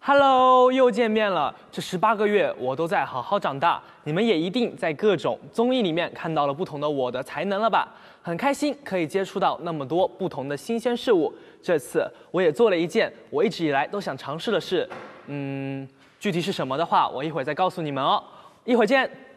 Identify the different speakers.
Speaker 1: Hello，又见面了。这十八个月，我都在好好长大。你们也一定在各种综艺里面看到了不同的我的才能了吧？很开心可以接触到那么多不同的新鲜事物。这次我也做了一件我一直以来都想尝试的事，嗯，具体是什么的话，我一会儿再告诉你们哦。一会儿见。